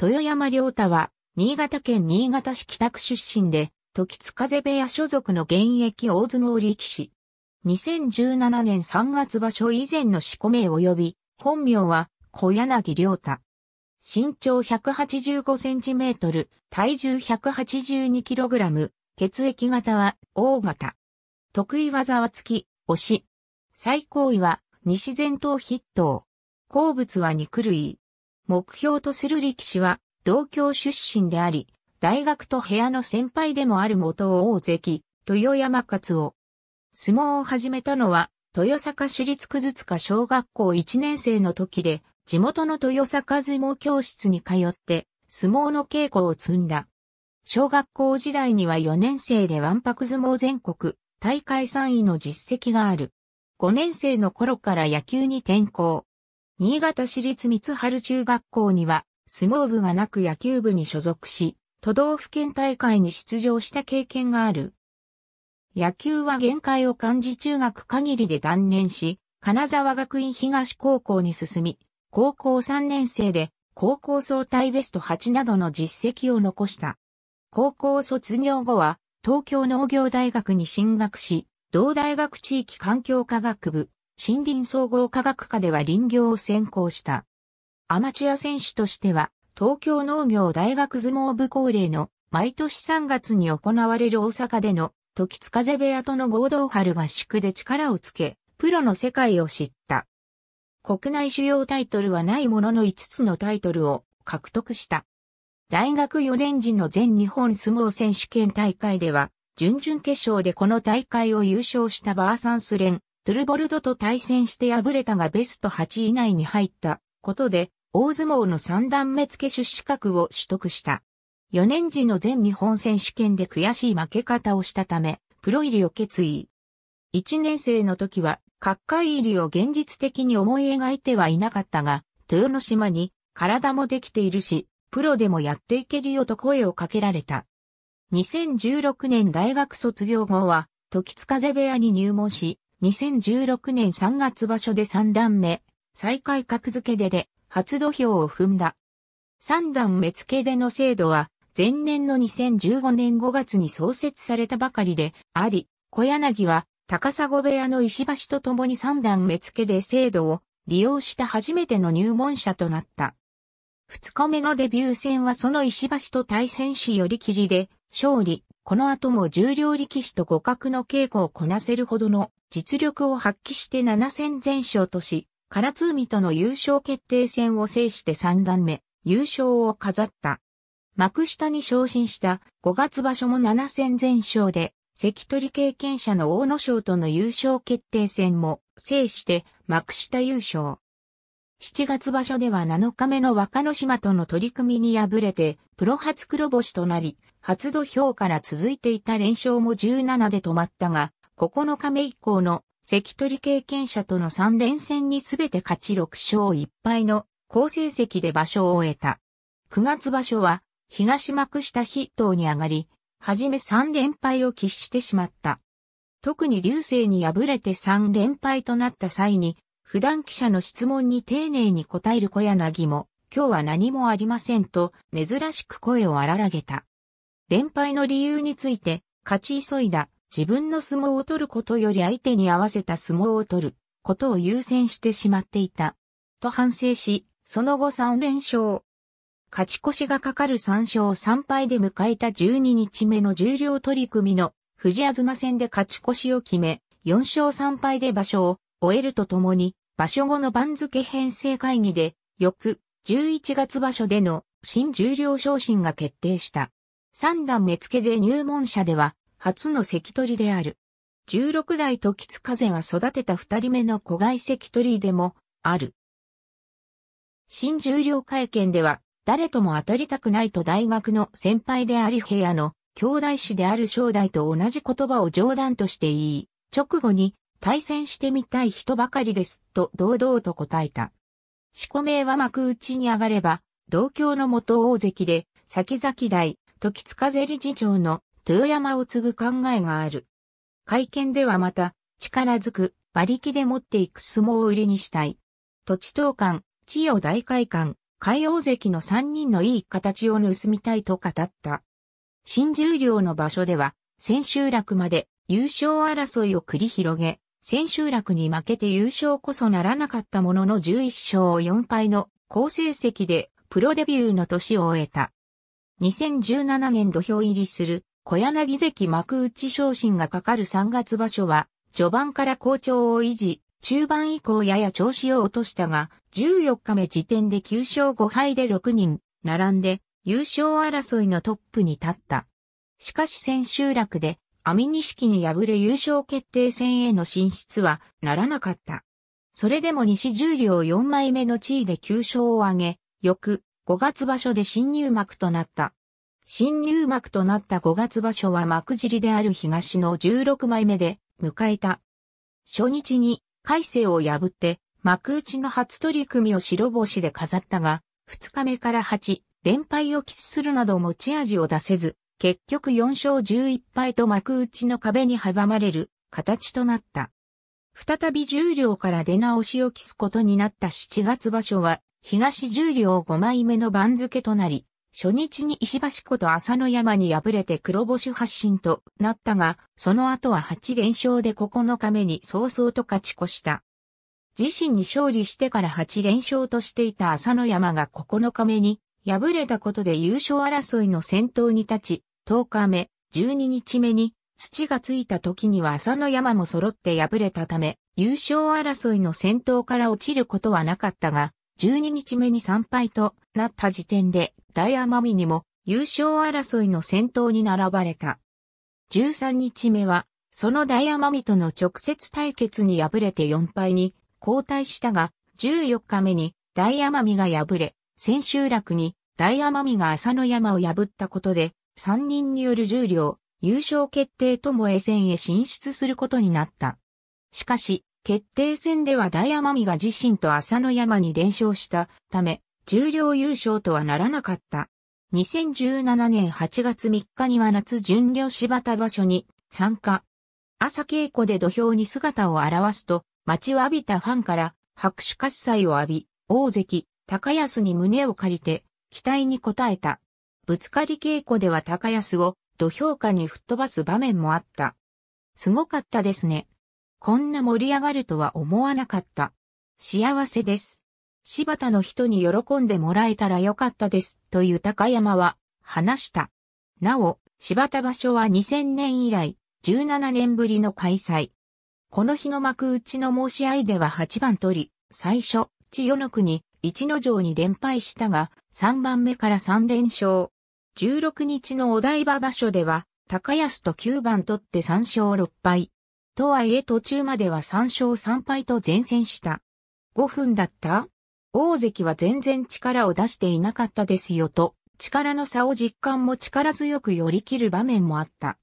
豊山良太は、新潟県新潟市北区出身で、時津風部屋所属の現役大相撲力士。2017年3月場所以前の四股名及び、本名は小柳良太。身長185センチメートル、体重182キログラム、血液型は O 型。得意技は突き、押し。最高位は西前頭筆頭。好物は肉類。目標とする力士は、同郷出身であり、大学と部屋の先輩でもある元大関、豊山勝夫。相撲を始めたのは、豊坂市立くずつか小学校1年生の時で、地元の豊坂相撲教室に通って、相撲の稽古を積んだ。小学校時代には4年生でワンパク相撲全国、大会3位の実績がある。5年生の頃から野球に転向。新潟市立三春中学校には、相撲部がなく野球部に所属し、都道府県大会に出場した経験がある。野球は限界を感じ中学限りで断念し、金沢学院東高校に進み、高校3年生で高校総体ベスト8などの実績を残した。高校卒業後は東京農業大学に進学し、同大学地域環境科学部、森林総合科学科では林業を専攻した。アマチュア選手としては、東京農業大学相撲部恒例の毎年3月に行われる大阪での時津風部屋との合同春合宿で力をつけ、プロの世界を知った。国内主要タイトルはないものの5つのタイトルを獲得した。大学4年時の全日本相撲選手権大会では、準々決勝でこの大会を優勝したバーサンス連、ドゥルボルドと対戦して敗れたがベスト8以内に入ったことで、大相撲の三段目付出資格を取得した。4年時の全日本選手権で悔しい負け方をしたため、プロ入りを決意。1年生の時は、各界入りを現実的に思い描いてはいなかったが、豊ノ島に体もできているし、プロでもやっていけるよと声をかけられた。2016年大学卒業後は、時津風部屋に入門し、2016年3月場所で3段目、最下位格付けでで、初土俵を踏んだ。3段目付けでの制度は、前年の2015年5月に創設されたばかりで、あり、小柳は、高砂部屋の石橋と共に3段目付けで制度を利用した初めての入門者となった。2日目のデビュー戦はその石橋と対戦し寄り切りで勝利、この後も重量力士と互角の稽古をこなせるほどの実力を発揮して7戦全勝とし、唐津海との優勝決定戦を制して3段目、優勝を飾った。幕下に昇進した5月場所も7戦全勝で、関取経験者の大野賞との優勝決定戦も制して幕下優勝。7月場所では7日目の若野島との取り組みに敗れて、プロ初黒星となり、初土俵から続いていた連勝も17で止まったが、9日目以降の関取経験者との3連戦に全て勝ち6勝1敗の好成績で場所を終えた。9月場所は東幕下筆頭に上がり、はじめ3連敗を喫してしまった。特に流星に敗れて3連敗となった際に、普段記者の質問に丁寧に答える小柳も、今日は何もありませんと、珍しく声を荒らげた。連敗の理由について、勝ち急いだ自分の相撲を取ることより相手に合わせた相撲を取ることを優先してしまっていた。と反省し、その後3連勝。勝ち越しがかかる3勝3敗で迎えた12日目の重量取組の藤ま戦で勝ち越しを決め、4勝3敗で場所を終えるとともに、場所後の番付編成会議で、翌11月場所での新重量昇進が決定した。三段目付で入門者では、初の関取である。16代時津風が育てた二人目の子外関取でもある。新十両会見では、誰とも当たりたくないと大学の先輩であり部屋の兄弟子である正代と同じ言葉を冗談として言い、直後に対戦してみたい人ばかりですと堂々と答えた。四個名は幕内に上がれば、同郷の元大関で、先々代、時津風理事長の豊山を継ぐ考えがある。会見ではまた、力づく、馬力で持っていく相撲を売りにしたい。土地東館、千代大会館、海王関の三人のいい形を盗みたいと語った。新十両の場所では、千秋楽まで優勝争いを繰り広げ、千秋楽に負けて優勝こそならなかったものの11勝4敗の好成績でプロデビューの年を終えた。2017年土俵入りする小柳関幕内昇進がかかる3月場所は、序盤から好調を維持、中盤以降やや調子を落としたが、14日目時点で9勝5敗で6人、並んで、優勝争いのトップに立った。しかし千秋楽で、網錦に敗れ優勝決定戦への進出はならなかった。それでも西十両4枚目の地位で9勝を挙げ、翌5月場所で新入幕となった。新入幕となった5月場所は幕尻である東の16枚目で迎えた。初日に海星を破って幕内の初取り組みを白星で飾ったが、2日目から8連敗を喫するなど持ち味を出せず、結局4勝11敗と幕内の壁に阻まれる形となった。再び重量両から出直しを期すことになった7月場所は、東重量両5枚目の番付となり、初日に石橋こと浅野山に敗れて黒星発進となったが、その後は8連勝で9日目に早々と勝ち越した。自身に勝利してから8連勝としていた浅野山が9日目に敗れたことで優勝争いの先頭に立ち、10日目、12日目に土がついた時には浅野山も揃って敗れたため、優勝争いの先頭から落ちることはなかったが、12日目に3敗となった時点で大奄美にも優勝争いの先頭に並ばれた。13日目は、その大奄美との直接対決に敗れて4敗に交代したが、14日目に大奄美が敗れ、千秋楽に大奄美が朝野山を破ったことで、3人による重量、優勝決定ともえ戦へ進出することになった。しかし、決定戦では大奄美が自身と朝野山に連勝したため、重量優勝とはならなかった。2017年8月3日には夏巡業柴田場所に参加。朝稽古で土俵に姿を現すと、待ちわびたファンから拍手喝采を浴び、大関、高安に胸を借りて、期待に応えた。ぶつかり稽古では高安を土俵下に吹っ飛ばす場面もあった。すごかったですね。こんな盛り上がるとは思わなかった。幸せです。柴田の人に喜んでもらえたらよかったです、という高山は話した。なお、柴田場所は2000年以来、17年ぶりの開催。この日の幕内の申し合いでは8番取り、最初、千代の国、一の城に連敗したが、3番目から3連勝。16日のお台場場所では、高安と9番取って3勝6敗。とはいえ途中までは3勝3敗と前線した。5分だった大関は全然力を出していなかったですよと、力の差を実感も力強く寄り切る場面もあった。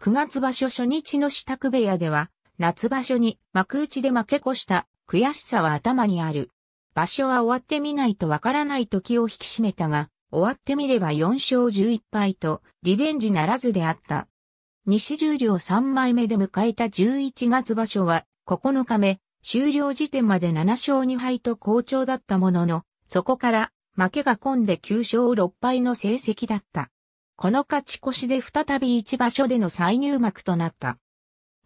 9月場所初日の支度部屋では、夏場所に幕内で負け越した悔しさは頭にある。場所は終わってみないとわからない時を引き締めたが、終わってみれば4勝11敗と、リベンジならずであった。西十両3枚目で迎えた11月場所は、9日目、終了時点まで7勝2敗と好調だったものの、そこから負けが込んで9勝6敗の成績だった。この勝ち越しで再び一場所での再入幕となった。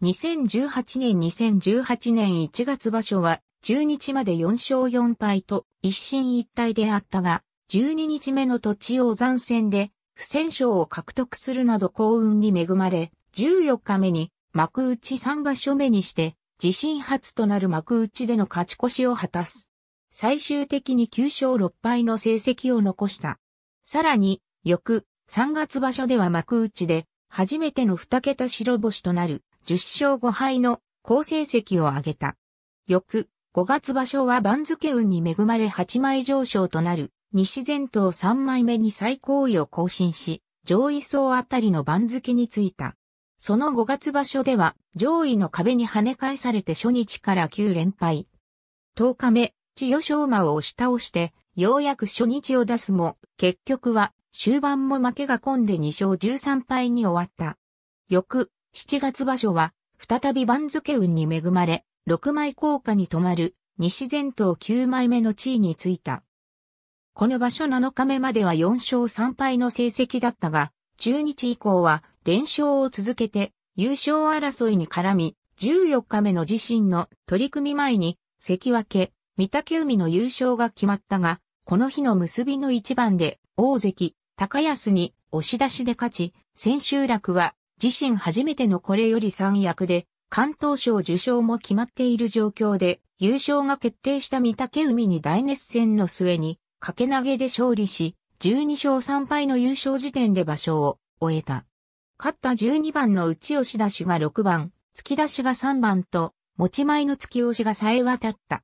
2018年2018年1月場所は、中日まで4勝4敗と一進一退であったが、12日目の土地王山戦で不戦勝を獲得するなど幸運に恵まれ、14日目に幕内3場所目にして自身初となる幕内での勝ち越しを果たす。最終的に9勝6敗の成績を残した。さらに、翌3月場所では幕内で初めての2桁白星となる10勝5敗の好成績を挙げた。翌5月場所は番付運に恵まれ8枚上昇となる西前頭3枚目に最高位を更新し、上位層あたりの番付についた。その5月場所では上位の壁に跳ね返されて初日から9連敗。10日目、千代翔馬を押し倒して、ようやく初日を出すも、結局は終盤も負けが込んで2勝13敗に終わった。翌、7月場所は、再び番付運に恵まれ、6枚効果に止まる、西前頭9枚目の地位についた。この場所7日目までは4勝3敗の成績だったが、中日以降は連勝を続けて優勝争いに絡み、14日目の自身の取り組み前に、関脇、御嶽海の優勝が決まったが、この日の結びの一番で、大関、高安に押し出しで勝ち、千秋楽は自身初めてのこれより三役で、関東賞受賞も決まっている状況で、優勝が決定した御嶽海に大熱戦の末に、掛け投げで勝利し、12勝3敗の優勝時点で場所を終えた。勝った12番の内し出しが6番、突き出しが3番と、持ち前の突き押しがさえ渡った。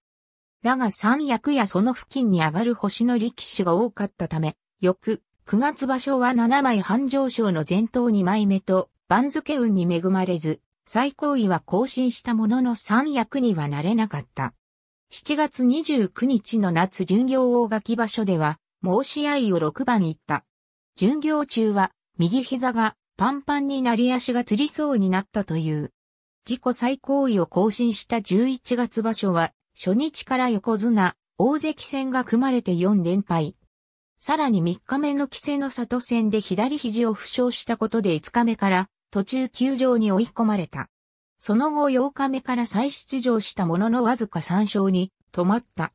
だが三役やその付近に上がる星の力士が多かったため、翌9月場所は7枚半上昇の前頭2枚目と番付運に恵まれず、最高位は更新したものの三役にはなれなかった。7月29日の夏巡業大垣場所では、申し合いを6番行った。巡業中は、右膝がパンパンになり足がつりそうになったという。自己最高位を更新した11月場所は、初日から横綱、大関戦が組まれて4連敗。さらに3日目の規制の里戦で左肘を負傷したことで5日目から途中休場に追い込まれた。その後8日目から再出場したもののわずか3勝に止まった。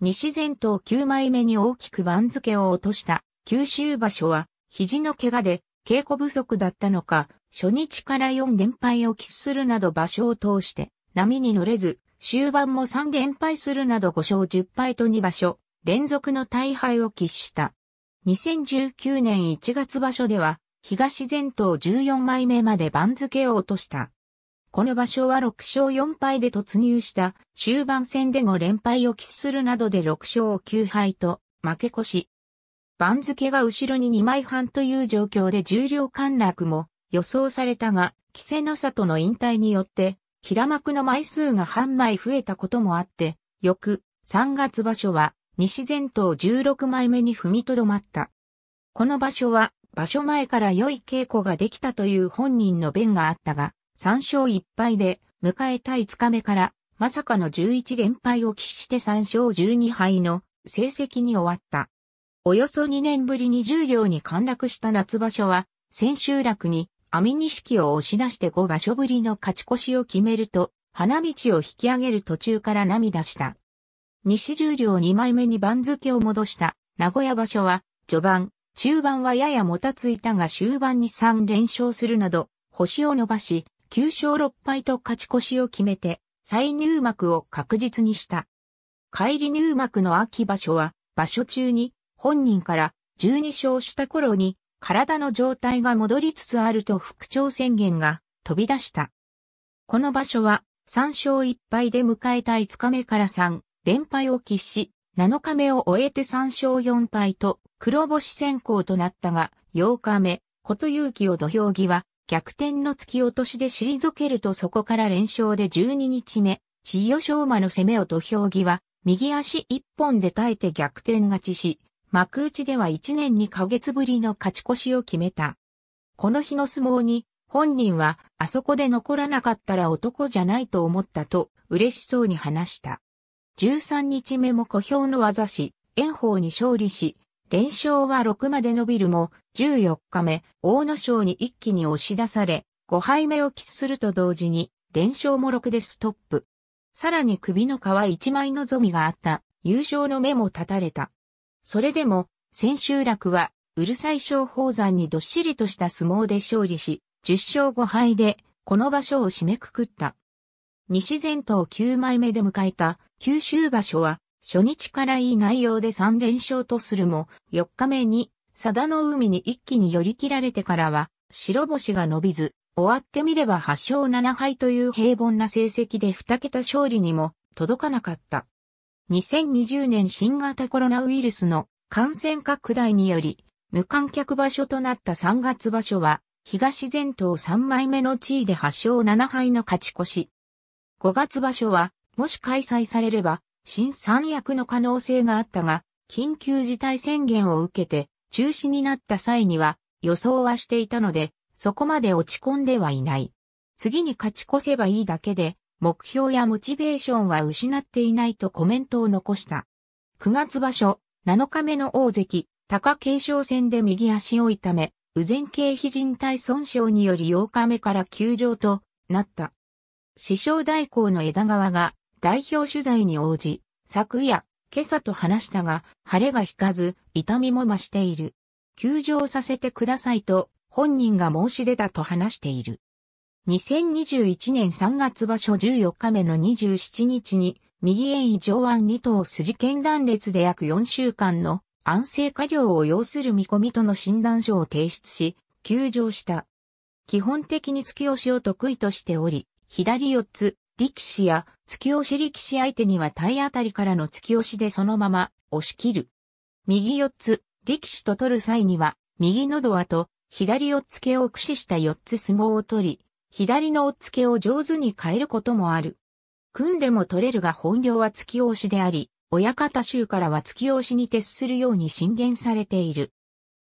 西前頭9枚目に大きく番付を落とした九州場所は肘の怪我で稽古不足だったのか、初日から4連敗を喫するなど場所を通して波に乗れず、終盤も3連敗するなど5勝10敗と2場所、連続の大敗を喫した。2019年1月場所では、東前頭14枚目まで番付を落とした。この場所は6勝4敗で突入した終盤戦で5連敗を喫するなどで6勝9敗と負け越し、番付が後ろに2枚半という状況で重量陥落も予想されたが、稀勢の里の引退によって、平幕の枚数が半枚増えたこともあって、翌3月場所は西前頭16枚目に踏みとどまった。この場所は場所前から良い稽古ができたという本人の弁があったが、3勝1敗で迎えた5日目からまさかの11連敗を喫して3勝12敗の成績に終わった。およそ2年ぶりに十両に陥落した夏場所は、千秋楽に、網錦を押し出して5場所ぶりの勝ち越しを決めると、花道を引き上げる途中から涙した。西十両2枚目に番付を戻した名古屋場所は、序盤、中盤はややもたついたが終盤に3連勝するなど、星を伸ばし、9勝6敗と勝ち越しを決めて、再入幕を確実にした。帰り入幕の秋場所は、場所中に本人から12勝した頃に体の状態が戻りつつあると復調宣言が飛び出した。この場所は3勝1敗で迎えた5日目から3連敗を喫し、7日目を終えて3勝4敗と黒星先行となったが、8日目、こと勇気を土俵際、逆転の突き落としで退けるとそこから連勝で12日目、千代翔馬の攻めを土俵際、右足一本で耐えて逆転勝ちし、幕内では1年2ヶ月ぶりの勝ち越しを決めた。この日の相撲に、本人は、あそこで残らなかったら男じゃないと思ったと、嬉しそうに話した。13日目も小兵の技師、炎鵬に勝利し、連勝は6まで伸びるも、14日目、大野賞に一気に押し出され、5敗目を喫すると同時に、連勝も6でストップ。さらに首の皮一枚のぞみがあった、優勝の目も立たれた。それでも、千秋楽は、うるさい小宝山にどっしりとした相撲で勝利し、10勝5敗で、この場所を締めくくった。西前頭9枚目で迎えた九州場所は、初日からいい内容で3連勝とするも、4日目に、佐田の海に一気に寄り切られてからは、白星が伸びず、終わってみれば8勝7敗という平凡な成績で2桁勝利にも届かなかった。2020年新型コロナウイルスの感染拡大により、無観客場所となった3月場所は、東前頭3枚目の地位で8勝7敗の勝ち越し。5月場所は、もし開催されれば、新三役の可能性があったが、緊急事態宣言を受けて、中止になった際には、予想はしていたので、そこまで落ち込んではいない。次に勝ち越せばいいだけで、目標やモチベーションは失っていないとコメントを残した。9月場所、7日目の大関、高継承戦で右足を痛め、右前傾非人体損傷により8日目から休場となった。師匠代行の枝川が代表取材に応じ、昨夜、今朝と話したが、晴れが引かず、痛みも増している。休場させてくださいと、本人が申し出たと話している。2021年3月場所14日目の27日に、右縁位上腕二頭筋腱断裂で約4週間の安静化量を要する見込みとの診断書を提出し、休場した。基本的に突き押しを得意としており、左四つ、力士や突き押し力士相手には体当たりからの突き押しでそのまま押し切る。右四つ、力士と取る際には、右喉輪と左四つけを駆使した四つ相撲を取り、左のおっつけを上手に変えることもある。組んでも取れるが本領は突き押しであり、親方衆からは突き押しに徹するように進言されている。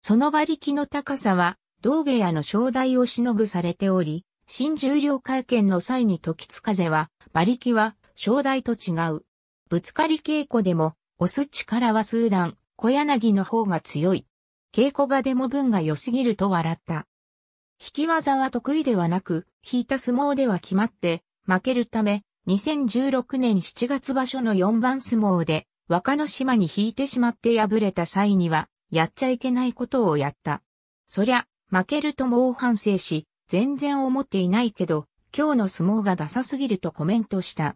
その馬力の高さは、同部屋の正代をしのぐされており、新重量会見の際に時津風は、馬力は正代と違う。ぶつかり稽古でも、押す力は数段、小柳の方が強い。稽古場でも分が良すぎると笑った。引き技は得意ではなく、引いた相撲では決まって、負けるため、2016年7月場所の4番相撲で、若の島に引いてしまって敗れた際には、やっちゃいけないことをやった。そりゃ、負けるともう反省し、全然思っていないけど、今日の相撲がダサすぎるとコメントした。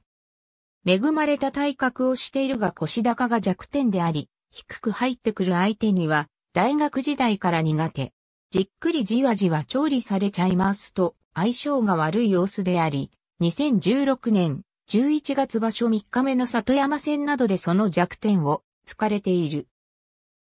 恵まれた体格をしているが腰高が弱点であり、低く入ってくる相手には、大学時代から苦手。じっくりじわじわ調理されちゃいますと相性が悪い様子であり、2016年11月場所3日目の里山戦などでその弱点を突かれている。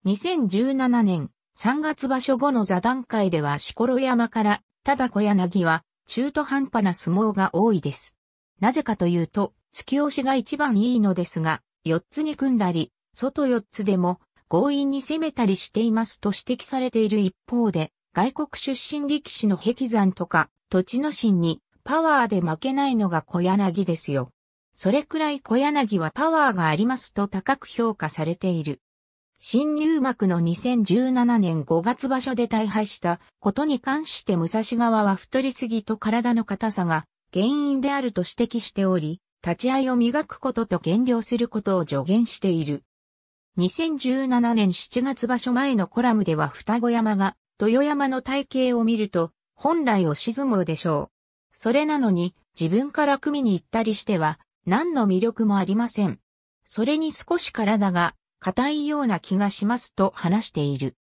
2017年3月場所後の座談会ではしころ山からただ小柳は中途半端な相撲が多いです。なぜかというと、突き押しが一番いいのですが、4つに組んだり、外4つでも強引に攻めたりしていますと指摘されている一方で、外国出身力士の壁山とか、土地の神にパワーで負けないのが小柳ですよ。それくらい小柳はパワーがありますと高く評価されている。新入幕の2017年5月場所で大敗したことに関して武蔵川は太りすぎと体の硬さが原因であると指摘しており、立ち合いを磨くことと減量することを助言している。2017年7月場所前のコラムでは双子山が豊山の体型を見ると、本来押し相撲でしょう。それなのに、自分から組に行ったりしては、何の魅力もありません。それに少し体が、硬いような気がしますと話している。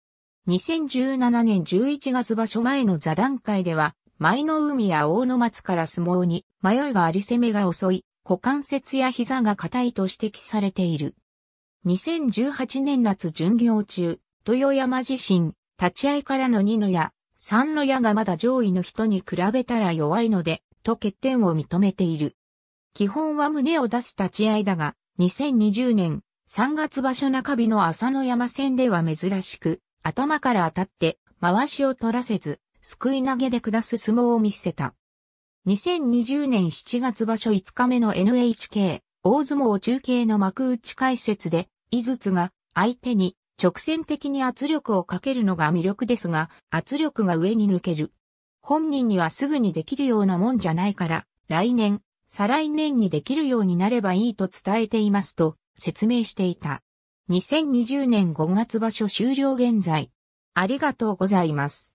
2017年11月場所前の座談会では、前の海や大野松から相撲に迷いがあり攻めが遅い、股関節や膝が硬いと指摘されている。2018年夏巡業中、豊山自身、立ち合いからの2の矢、3の矢がまだ上位の人に比べたら弱いので、と欠点を認めている。基本は胸を出す立ち合いだが、2020年3月場所中日の朝の山戦では珍しく、頭から当たって回しを取らせず、救い投げで下す相撲を見せた。2020年7月場所5日目の NHK 大相撲中継の幕内解説で、井筒が相手に直線的に圧力をかけるのが魅力ですが、圧力が上に抜ける。本人にはすぐにできるようなもんじゃないから、来年、再来年にできるようになればいいと伝えていますと説明していた。2020年5月場所終了現在。ありがとうございます。